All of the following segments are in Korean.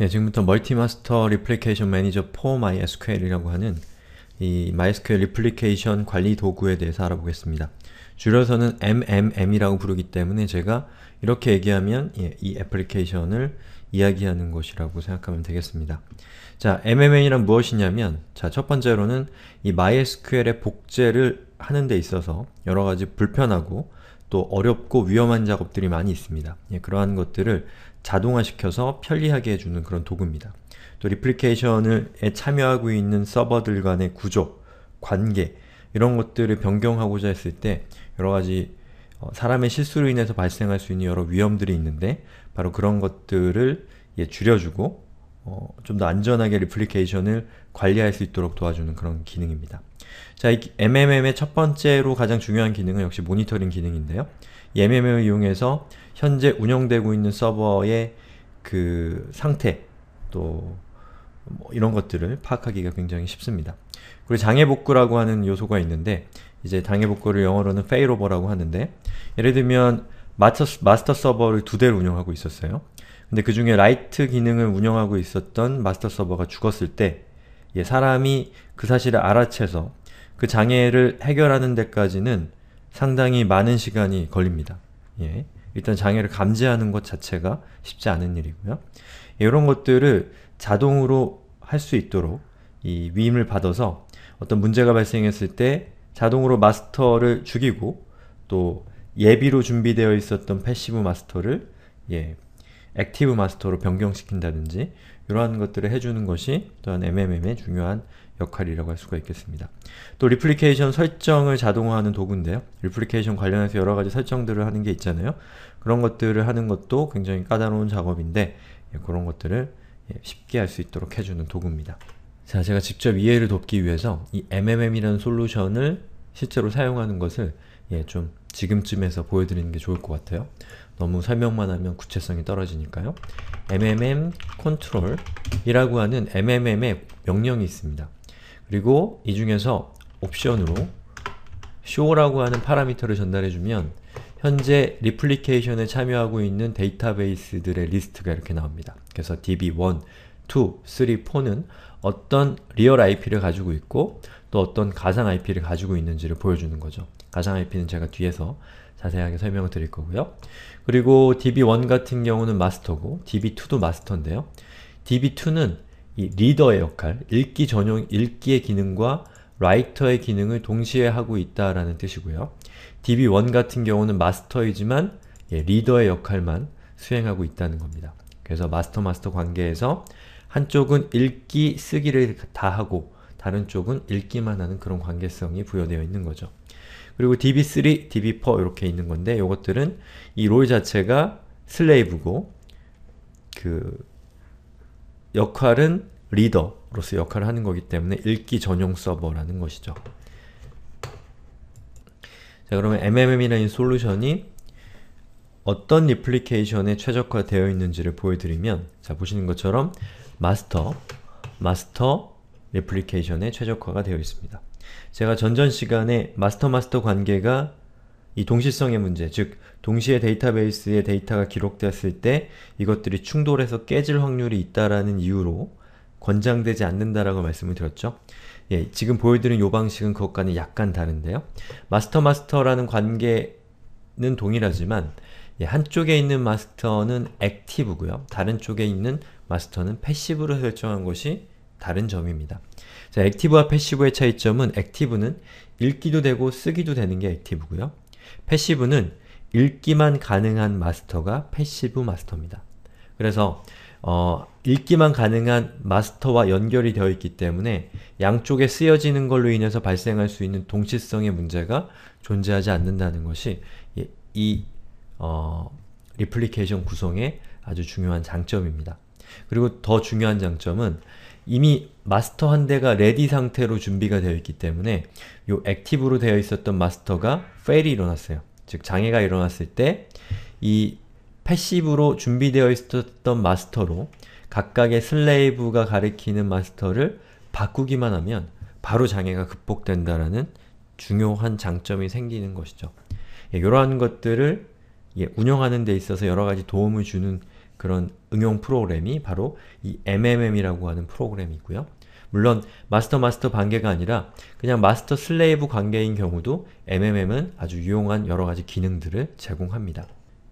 예, 지금부터 멀티마스터 리플리케이션 매니저 포 MySQL이라고 하는 이 MySQL 리플리케이션 관리 도구에 대해서 알아보겠습니다. 줄여서는 MMM이라고 부르기 때문에 제가 이렇게 얘기하면 예, 이 애플리케이션을 이야기하는 것이라고 생각하면 되겠습니다. 자, MMM이란 무엇이냐면 자, 첫 번째로는 이 MySQL의 복제를 하는 데 있어서 여러 가지 불편하고 또 어렵고 위험한 작업들이 많이 있습니다. 예, 그러한 것들을 자동화시켜서 편리하게 해주는 그런 도구입니다. 또 리플리케이션에 참여하고 있는 서버들 간의 구조, 관계 이런 것들을 변경하고자 했을 때 여러가지 어, 사람의 실수로 인해서 발생할 수 있는 여러 위험들이 있는데 바로 그런 것들을 예, 줄여주고 어, 좀 더 안전하게 리플리케이션을 관리할 수 있도록 도와주는 그런 기능입니다. 자, 이 MMM의 첫 번째로 가장 중요한 기능은 역시 모니터링 기능인데요. MMM을 이용해서 현재 운영되고 있는 서버의 그 상태, 또뭐 이런 것들을 파악하기가 굉장히 쉽습니다. 그리고 장애복구라고 하는 요소가 있는데 이제 장애복구를 영어로는 failover라고 하는데 예를 들면 마스터, 마스터 서버를 두 대를 운영하고 있었어요. 근데 그 중에 라이트 기능을 운영하고 있었던 마스터 서버가 죽었을 때 예, 사람이 그 사실을 알아채서 그 장애를 해결하는 데까지는 상당히 많은 시간이 걸립니다. 예. 일단 장애를 감지하는 것 자체가 쉽지 않은 일이고요. 이런 것들을 자동으로 할 수 있도록 이 위임을 받아서 어떤 문제가 발생했을 때 자동으로 마스터를 죽이고 또 예비로 준비되어 있었던 패시브 마스터를 예, 액티브 마스터로 변경시킨다든지 이러한 것들을 해주는 것이 또한 MMM의 중요한 역할이라고 할 수가 있겠습니다. 또 리플리케이션 설정을 자동화하는 도구인데요. 리플리케이션 관련해서 여러가지 설정들을 하는 게 있잖아요. 그런 것들을 하는 것도 굉장히 까다로운 작업인데 예, 그런 것들을 예, 쉽게 할 수 있도록 해주는 도구입니다. 자, 제가 직접 이해를 돕기 위해서 이 MMM이라는 솔루션을 실제로 사용하는 것을 예, 좀 지금쯤에서 보여드리는 게 좋을 것 같아요. 너무 설명만 하면 구체성이 떨어지니까요. mmm 컨트롤이라고 하는 MMM의 명령이 있습니다. 그리고 이 중에서 옵션으로 show라고 하는 파라미터를 전달해주면 현재 리플리케이션에 참여하고 있는 데이터베이스들의 리스트가 이렇게 나옵니다. 그래서 db1, 2, 3, 4는 어떤 리얼 IP를 가지고 있고 또 어떤 가상 IP를 가지고 있는지를 보여주는 거죠. 가상 IP는 제가 뒤에서 자세하게 설명을 드릴 거고요. 그리고 db1 같은 경우는 마스터고 db2도 마스터인데요. db2는 이 리더의 역할, 읽기 전용 읽기의 기능과 라이터의 기능을 동시에 하고 있다라는 뜻이고요. db1 같은 경우는 마스터이지만 예, 리더의 역할만 수행하고 있다는 겁니다. 그래서 마스터 마스터 관계에서 한쪽은 읽기, 쓰기를 다 하고 다른 쪽은 읽기만 하는 그런 관계성이 부여되어 있는 거죠. 그리고 db3, db4 이렇게 있는 건데 이것들은 이 롤 자체가 슬레이브고 그 역할은 리더로서 역할을 하는 거기 때문에 읽기 전용 서버라는 것이죠. 자 그러면 MMM이라는 솔루션이 어떤 리플리케이션에 최적화되어 있는지를 보여드리면 자 보시는 것처럼 마스터, 마스터 리플리케이션에 최적화가 되어 있습니다. 제가 전전 시간에 마스터 마스터 관계가 이 동시성의 문제, 즉 동시에 데이터베이스에 데이터가 기록되었을 때 이것들이 충돌해서 깨질 확률이 있다라는 이유로 권장되지 않는다라고 말씀을 드렸죠. 예, 지금 보여드린 요 방식은 그것과는 약간 다른데요. 마스터 마스터라는 관계는 동일하지만 예, 한쪽에 있는 마스터는 액티브고요. 다른 쪽에 있는 마스터는 패시브로 설정한 것이 다른 점입니다. 자, 액티브와 패시브의 차이점은 액티브는 읽기도 되고 쓰기도 되는 게 액티브고요. 패시브는 읽기만 가능한 마스터가 패시브 마스터입니다. 그래서 어, 읽기만 가능한 마스터와 연결이 되어 있기 때문에 양쪽에 쓰여지는 걸로 인해서 발생할 수 있는 동시성의 문제가 존재하지 않는다는 것이 이 어, 리플리케이션 구성의 아주 중요한 장점입니다. 그리고 더 중요한 장점은 이미 마스터 한 대가 레디 상태로 준비가 되어 있기 때문에 이 액티브로 되어 있었던 마스터가 f a 이 일어났어요. 즉 장애가 일어났을 때 이 패시브로 준비되어 있었던 마스터로 각각의 슬레이브가 가리키는 마스터를 바꾸기만 하면 바로 장애가 극복된다라는 중요한 장점이 생기는 것이죠. 이러한 예, 것들을 예, 운영하는 데 있어서 여러가지 도움을 주는 그런 응용 프로그램이 바로 이 MMM이라고 하는 프로그램이고요. 물론 마스터 마스터 관계가 아니라 그냥 마스터 슬레이브 관계인 경우도 MMM은 아주 유용한 여러가지 기능들을 제공합니다.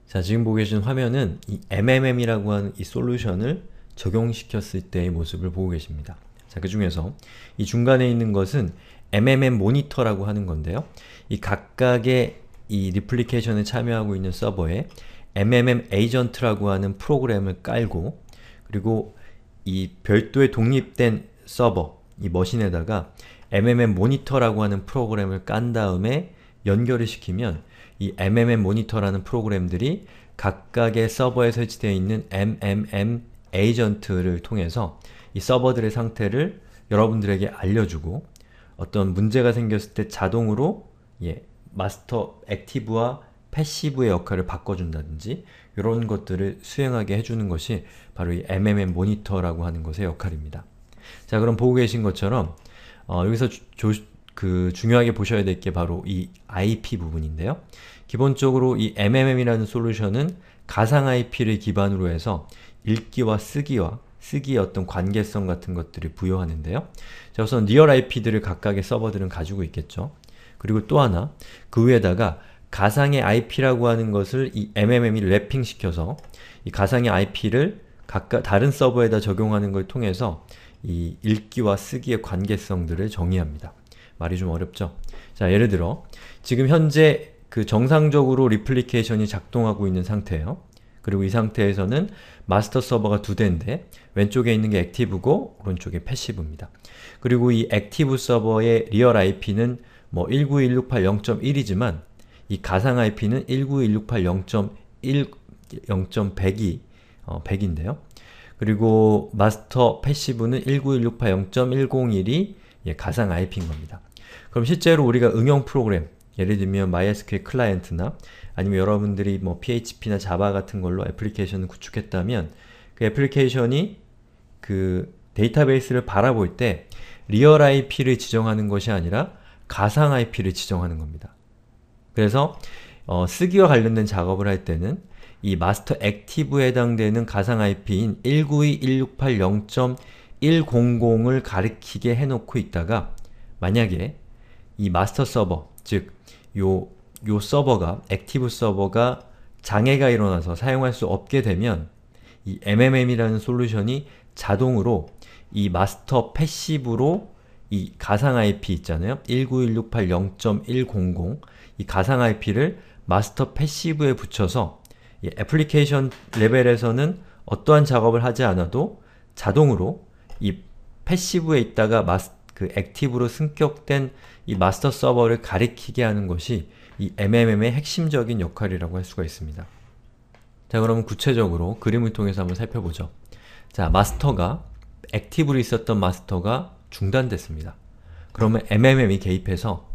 자 지금 보고 계신 화면은 이 MMM이라고 하는 이 솔루션을 적용시켰을 때의 모습을 보고 계십니다. 자그 중에서 이 중간에 있는 것은 MMM 모니터라고 하는 건데요. 이 각각의 이 리플리케이션에 참여하고 있는 서버에 MMM 에이전트라고 하는 프로그램을 깔고 그리고 이 별도의 독립된 서버, 이 머신에다가 MMM 모니터라고 하는 프로그램을 깐 다음에 연결을 시키면 이 MMM 모니터라는 프로그램들이 각각의 서버에 설치되어 있는 MMM 에이전트를 통해서 이 서버들의 상태를 여러분들에게 알려주고 어떤 문제가 생겼을 때 자동으로 예, 마스터 액티브와 패시브의 역할을 바꿔준다든지 이런 것들을 수행하게 해주는 것이 바로 이 MMM 모니터라고 하는 것의 역할입니다. 자 그럼 보고 계신 것처럼 어, 여기서 조, 그 중요하게 보셔야 될 게 바로 이 IP 부분인데요. 기본적으로 이 MMM이라는 솔루션은 가상 IP를 기반으로 해서 읽기와 쓰기와 쓰기의 어떤 관계성 같은 것들을 부여하는데요. 자 우선 리얼 IP들을 각각의 서버들은 가지고 있겠죠. 그리고 또 하나, 그 위에다가 가상의 IP라고 하는 것을 이 MMM이 랩핑시켜서 이 가상의 IP를 각각 다른 서버에다 적용하는 걸 통해서 이 읽기와 쓰기의 관계성들을 정의합니다. 말이 좀 어렵죠? 자, 예를 들어 지금 현재 그 정상적으로 리플리케이션이 작동하고 있는 상태예요. 그리고 이 상태에서는 마스터 서버가 두 대인데 왼쪽에 있는 게 액티브고 오른쪽에 패시브입니다. 그리고 이 액티브 서버의 리얼 IP는 뭐 19168.1이지만 0이 가상 IP는 19168.0.1 0.102 어, 100인데요. 그리고 마스터 패시브는 19168.0.101이 예, 가상 IP인 겁니다. 그럼 실제로 우리가 응용 프로그램, 예를 들면 MySQL 클라이언트나 아니면 여러분들이 뭐 PHP나 자바 같은 걸로 애플리케이션을 구축했다면 그 애플리케이션이 그 데이터베이스를 바라볼 때 리얼 IP를 지정하는 것이 아니라 가상 IP를 지정하는 겁니다. 그래서 어, 쓰기와 관련된 작업을 할 때는 이 마스터 액티브에 해당되는 가상 IP인 192.168.0.100을 가리키게 해놓고 있다가 만약에 이 마스터 서버, 즉 요 요 서버가, 액티브 서버가 장애가 일어나서 사용할 수 없게 되면 이 MMM이라는 솔루션이 자동으로 이 마스터 패시브로 이 가상 IP 있잖아요. 19168.0.100 이 가상 IP를 마스터 패시브에 붙여서 애플리케이션 레벨에서는 어떠한 작업을 하지 않아도 자동으로 이 패시브에 있다가 마스, 그 액티브로 승격된 이 마스터 서버를 가리키게 하는 것이 이 MMM의 핵심적인 역할이라고 할 수가 있습니다. 자 그럼 구체적으로 그림을 통해서 한번 살펴보죠. 자 마스터가 액티브로 있었던 마스터가 중단됐습니다. 그러면 MMM이 개입해서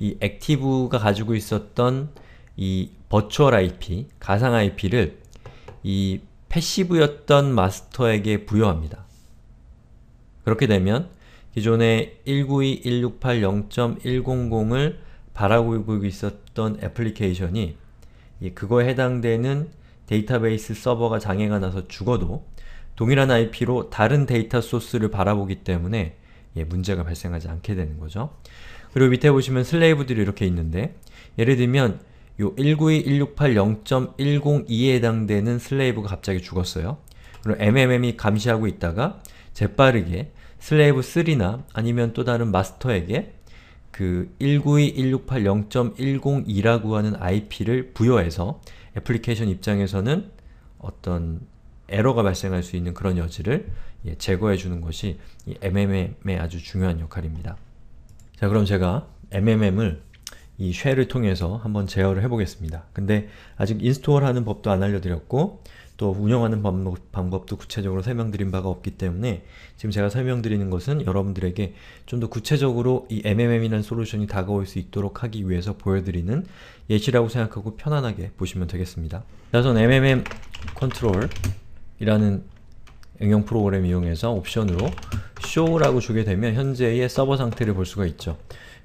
이 액티브가 가지고 있었던 이 버추얼 IP, 가상 IP를 이 패시브였던 마스터에게 부여합니다. 그렇게 되면 기존의 192.168.0.100을 바라보고 있었던 애플리케이션이 그거에 해당되는 데이터베이스 서버가 장애가 나서 죽어도 동일한 IP로 다른 데이터 소스를 바라보기 때문에 예, 문제가 발생하지 않게 되는 거죠. 그리고 밑에 보시면 슬레이브들이 이렇게 있는데 예를 들면 요 192.168.0.102에 해당되는 슬레이브가 갑자기 죽었어요. 그럼 MMM이 감시하고 있다가 재빠르게 슬레이브 3나 아니면 또 다른 마스터에게 그 192.168.0.102라고 하는 IP를 부여해서 애플리케이션 입장에서는 어떤 에러가 발생할 수 있는 그런 여지를 예, 제거해 주는 것이 이 MMM의 아주 중요한 역할입니다. 자 그럼 제가 MMM을 이 쉘을 통해서 한번 제어를 해보겠습니다. 근데 아직 인스톨하는 법도 안 알려드렸고 또 운영하는 방법도 구체적으로 설명드린 바가 없기 때문에 지금 제가 설명드리는 것은 여러분들에게 좀 더 구체적으로 이 MMM이라는 솔루션이 다가올 수 있도록 하기 위해서 보여드리는 예시라고 생각하고 편안하게 보시면 되겠습니다. 우선 MMM 컨트롤이라는 응용 프로그램 이용해서 옵션으로 show라고 주게 되면 현재의 서버 상태를 볼 수가 있죠.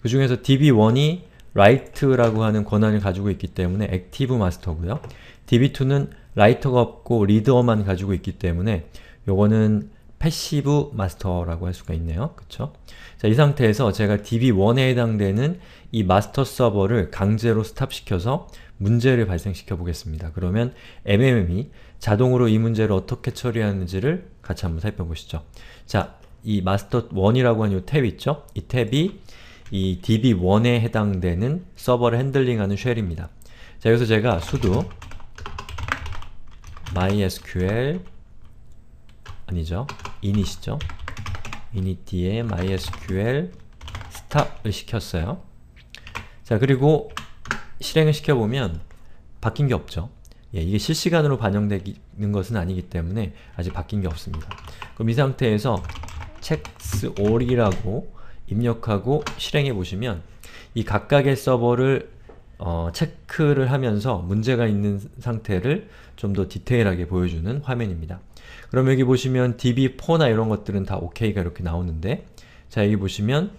그 중에서 db1이 write라고 하는 권한을 가지고 있기 때문에 active master고요. db2는 writer가 없고 리더만 가지고 있기 때문에 요거는 passive 패시브 마스터라고 할 수가 있네요. 그쵸? 자, 이 상태에서 제가 db1에 해당되는 이 마스터 서버를 강제로 스탑시켜서 문제를 발생시켜 보겠습니다. 그러면 MMM이 자동으로 이 문제를 어떻게 처리하는지를 같이 한번 살펴보시죠. 자, 이 master1이라고 하는 이 탭 있죠? 이 탭이 이 db1에 해당되는 서버를 핸들링하는 쉘입니다. 자, 여기서 제가 sudo mysql 아니죠? init이죠? init에 mysql stop을 시켰어요. 자, 그리고 실행을 시켜보면 바뀐 게 없죠. 예, 이게 실시간으로 반영되는 것은 아니기 때문에 아직 바뀐 게 없습니다. 그럼 이 상태에서 checks all이라고 입력하고 실행해 보시면 이 각각의 서버를 어, 체크를 하면서 문제가 있는 상태를 좀 더 디테일하게 보여주는 화면입니다. 그럼 여기 보시면 db4나 이런 것들은 다 OK가 이렇게 나오는데 자 여기 보시면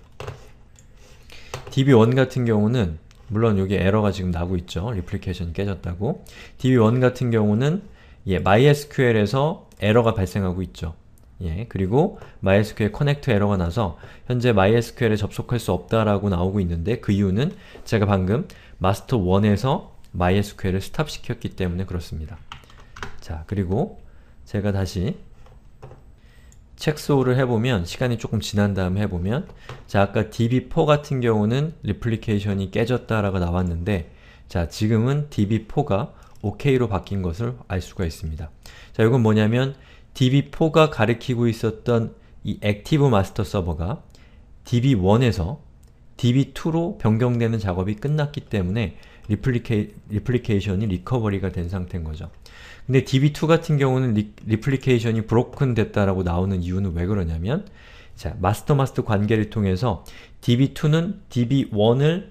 db1 같은 경우는 물론 여기 에러가 지금 나고 있죠. 리플리케이션이 깨졌다고. db1 같은 경우는 예, MySQL에서 에러가 발생하고 있죠. 예, 그리고 MySQL 커넥트 에러가 나서 현재 MySQL에 접속할 수 없다라고 나오고 있는데 그 이유는 제가 방금 마스터 1에서 MySQL을 스탑시켰기 때문에 그렇습니다. 자, 그리고 제가 다시 책소를 해보면 시간이 조금 지난 다음 에 해보면 자 아까 db4 같은 경우는 리플리케이션이 깨졌다라고 나왔는데 자 지금은 db4가 OK로 바뀐 것을 알 수가 있습니다. 자 이건 뭐냐면 db4가 가리키고 있었던 이 액티브 마스터 서버가 db1에서 db2로 변경되는 작업이 끝났기 때문에 리플리케, 리플리케이션이 리커버리가 된 상태인 거죠. 근데 db2 같은 경우는 리, 플리케이션이 브로큰 됐다라고 나오는 이유는 왜 그러냐면 자, 마스터 마스터 관계를 통해서 db2는 db1을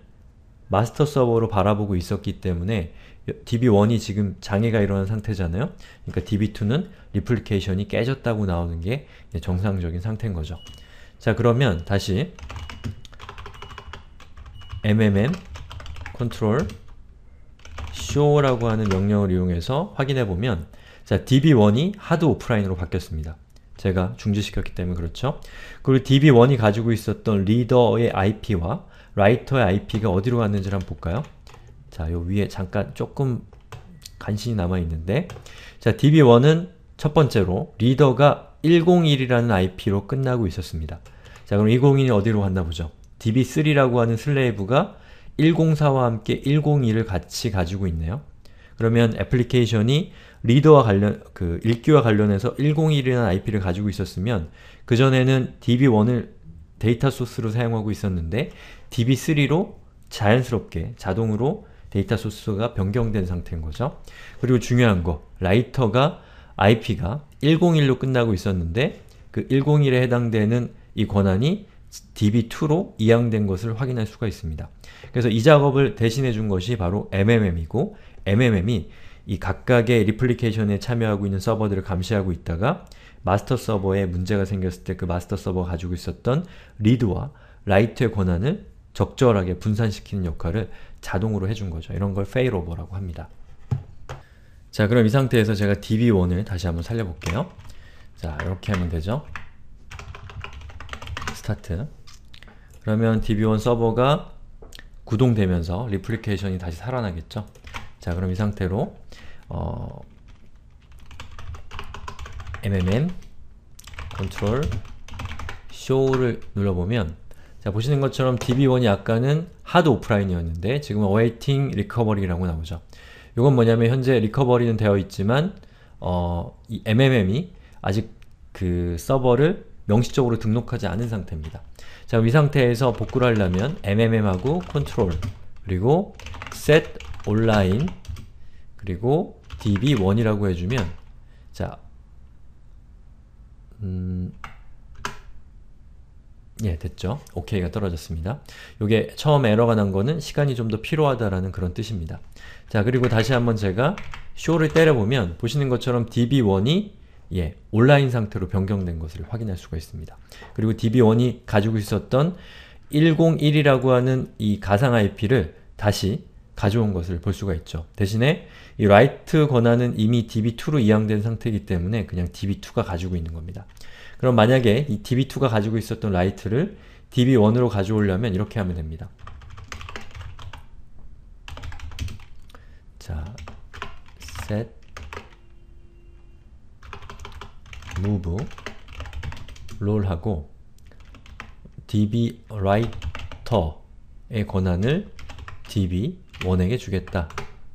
마스터 서버로 바라보고 있었기 때문에 db1이 지금 장애가 일어난 상태잖아요? 그러니까 db2는 리플리케이션이 깨졌다고 나오는 게 정상적인 상태인 거죠. 자 그러면 다시 mmm 컨트롤 show라고 하는 명령을 이용해서 확인해보면 자, db1이 하드 오프라인으로 바뀌었습니다. 제가 중지시켰기 때문에 그렇죠. 그리고 db1이 가지고 있었던 리더의 IP와 라이터의 IP가 어디로 갔는지를 한번 볼까요? 자, 요 위에 잠깐 조금 간신히 남아있는데 자, db1은 첫 번째로 리더가 101이라는 IP로 끝나고 있었습니다. 자, 그럼 1 0 2이 어디로 갔나 보죠. db3라고 하는 슬레이브가 104와 함께 102를 같이 가지고 있네요. 그러면 애플리케이션이 리더와 관련, 그 읽기와 관련해서 101이라는 IP를 가지고 있었으면 그전에는 db1을 데이터 소스로 사용하고 있었는데 db3로 자연스럽게 자동으로 데이터 소스가 변경된 상태인 거죠. 그리고 중요한 거, 라이터가 IP가 101로 끝나고 있었는데 그 101에 해당되는 이 권한이 db2로 이양된 것을 확인할 수가 있습니다. 그래서 이 작업을 대신해 준 것이 바로 mmm이고 mmm이 이 각각의 리플리케이션에 참여하고 있는 서버들을 감시하고 있다가 마스터 서버에 문제가 생겼을 때 그 마스터 서버가 가지고 있었던 리드와 라이트의 권한을 적절하게 분산시키는 역할을 자동으로 해 준 거죠. 이런 걸 failover라고 합니다. 자 그럼 이 상태에서 제가 db1을 다시 한번 살려볼게요. 자 이렇게 하면 되죠. 스타트 그러면 db1 서버가 구동되면서 리플리케이션이 다시 살아나겠죠? 자 그럼 이 상태로 어, mmm 컨트롤 show를 눌러보면 자 보시는 것처럼 db1이 아까는 하드 오프라인이었는데 지금 awaiting recovery라고 나오죠. 이건 뭐냐면 현재 리커버리는 되어 있지만 어, 이 MMM이 아직 그 서버를 명시적으로 등록하지 않은 상태입니다. 자, 이 상태에서 복구를 하려면 mmm하고 컨트롤 그리고 set online 그리고 db1이라고 해주면 자 음, 예, 됐죠. o k 가 떨어졌습니다. 요게 처음 에러가 난 거는 시간이 좀 더 필요하다라는 그런 뜻입니다. 자, 그리고 다시 한번 제가 show를 때려보면 보시는 것처럼 db1이 예, 온라인 상태로 변경된 것을 확인할 수가 있습니다. 그리고 DB1이 가지고 있었던 101이라고 하는 이 가상 IP를 다시 가져온 것을 볼 수가 있죠. 대신에 이 write 권한은 이미 db2로 이양된 상태이기 때문에 그냥 db2가 가지고 있는 겁니다. 그럼 만약에 이 db2가 가지고 있었던 write를 db1으로 가져오려면 이렇게 하면 됩니다. 자, set move 롤 하고 db writer의 권한을 db1에게 주겠다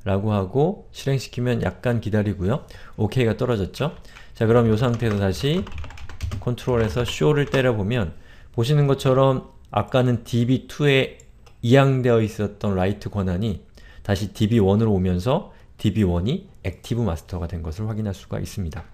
라고 하고 실행시키면 약간 기다리고요. OK가 떨어졌죠? 자 그럼 이 상태에서 다시 컨트롤에서 show를 때려보면 보시는 것처럼 아까는 db2에 이양되어 있었던 write 권한이 다시 db1으로 오면서 db1이 액티브 마스터가 된 것을 확인할 수가 있습니다.